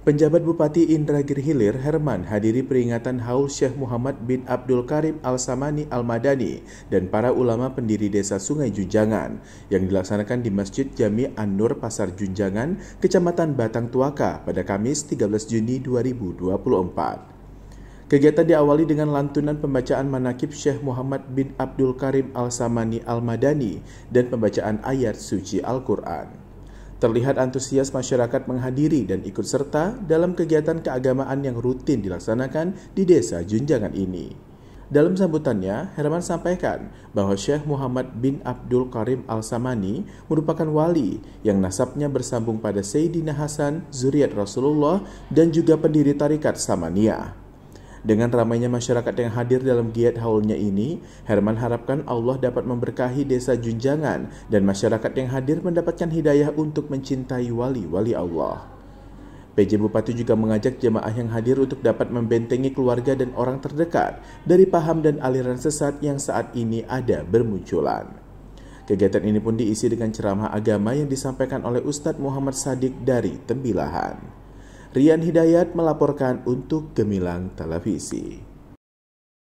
Penjabat Bupati Indragiri Hilir Herman hadiri peringatan haul Syekh Muhammad bin Abdul Karim Al-Samani Al-Madani dan para ulama pendiri desa Sungai Junjangan yang dilaksanakan di Masjid Jami An-Nur Pasar Junjangan, Kecamatan Batang Tuaka pada Kamis 13 Juni 2024. Kegiatan diawali dengan lantunan pembacaan manakib Syekh Muhammad bin Abdul Karim Al-Samani Al-Madani dan pembacaan ayat suci Al-Quran. Terlihat antusias masyarakat menghadiri dan ikut serta dalam kegiatan keagamaan yang rutin dilaksanakan di desa Junjangan ini. Dalam sambutannya, Herman sampaikan bahwa Syekh Muhammad bin Abdul Karim Al-Samani merupakan wali yang nasabnya bersambung pada Sayyidina Hasan, Zuriat Rasulullah, dan juga pendiri tarikat Samania. Dengan ramainya masyarakat yang hadir dalam giat haulnya ini, Herman harapkan Allah dapat memberkahi desa Junjangan dan masyarakat yang hadir mendapatkan hidayah untuk mencintai wali-wali Allah. PJ Bupati juga mengajak jemaah yang hadir untuk dapat membentengi keluarga dan orang terdekat dari paham dan aliran sesat yang saat ini ada bermunculan. Kegiatan ini pun diisi dengan ceramah agama yang disampaikan oleh Ustadz Muhammad Sadik dari Tembilahan. Rian Hidayat melaporkan untuk Gemilang Televisi.